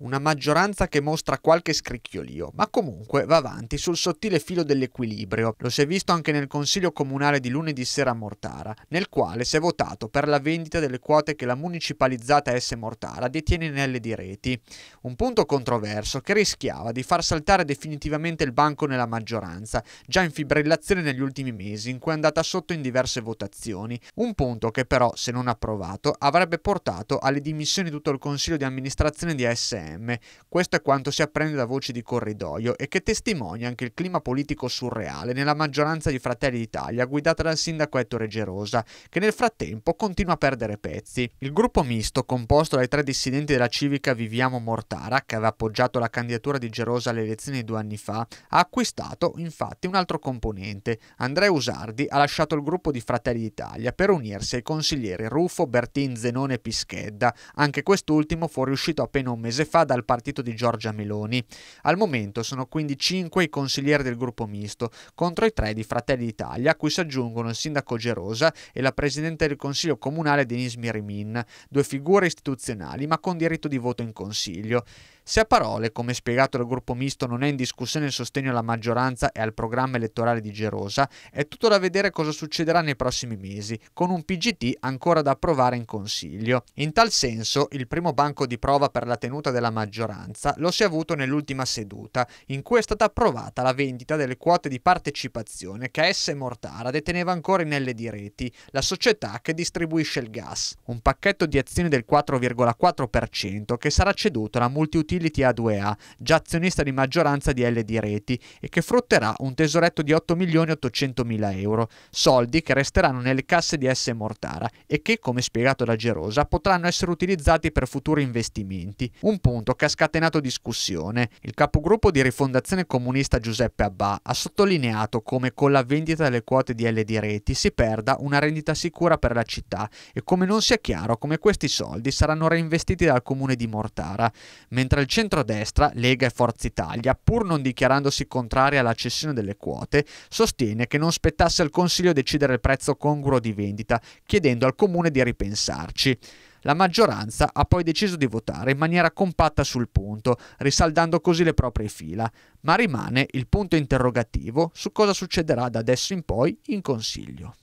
Una maggioranza che mostra qualche scricchiolio, ma comunque va avanti sul sottile filo dell'equilibrio. Lo si è visto anche nel Consiglio Comunale di lunedì sera a Mortara, nel quale si è votato per la vendita delle quote che la municipalizzata S Mortara detiene in L di reti. Un punto controverso che rischiava di far saltare definitivamente il banco nella maggioranza, già in fibrillazione negli ultimi mesi, in cui è andata sotto in diverse votazioni. Un punto che però, se non approvato, avrebbe portato alle dimissioni di tutto il Consiglio di amministrazione di ASM PM. Questo è quanto si apprende da voci di corridoio e che testimonia anche il clima politico surreale nella maggioranza di Fratelli d'Italia guidata dal sindaco Ettore Gerosa, che nel frattempo continua a perdere pezzi. Il gruppo misto, composto dai tre dissidenti della civica Viviamo Mortara, che aveva appoggiato la candidatura di Gerosa alle elezioni due anni fa, ha acquistato infatti un altro componente. Andrea Usardi ha lasciato il gruppo di Fratelli d'Italia per unirsi ai consiglieri Ruffo, Bertin, Zenone e Pischedda, anche quest'ultimo fuoriuscito appena un mese fa fa dal partito di Giorgia Meloni. Al momento sono quindi 5 i consiglieri del gruppo misto, contro i 3 di Fratelli d'Italia, a cui si aggiungono il sindaco Gerosa e la presidente del Consiglio Comunale Denise Mirimin, due figure istituzionali ma con diritto di voto in Consiglio. Se a parole, come spiegato dal gruppo misto, non è in discussione il sostegno alla maggioranza e al programma elettorale di Gerosa, è tutto da vedere cosa succederà nei prossimi mesi, con un PGT ancora da approvare in Consiglio. In tal senso, il primo banco di prova per la tenuta della maggioranza lo si è avuto nell'ultima seduta, in cui è stata approvata la vendita delle quote di partecipazione che S. Mortara deteneva ancora in L di Reti, la società che distribuisce il gas. Un pacchetto di azioni del 4,4% che sarà ceduto alla multiutilità Utility A2A, già azionista di maggioranza di LD Reti, e che frutterà un tesoretto di 8 milioni 800 mila euro, soldi che resteranno nelle casse di S Mortara e che, come spiegato da Gerosa, potranno essere utilizzati per futuri investimenti, un punto che ha scatenato discussione. Il capogruppo di Rifondazione Comunista Giuseppe Abba ha sottolineato come con la vendita delle quote di LD Reti si perda una rendita sicura per la città e come non sia chiaro come questi soldi saranno reinvestiti dal comune di Mortara, mentre il centrodestra, Lega e Forza Italia, pur non dichiarandosi contraria alla cessione delle quote, sostiene che non spettasse al Consiglio decidere il prezzo congruo di vendita, chiedendo al Comune di ripensarci. La maggioranza ha poi deciso di votare in maniera compatta sul punto, risaldando così le proprie fila, ma rimane il punto interrogativo su cosa succederà da adesso in poi in Consiglio.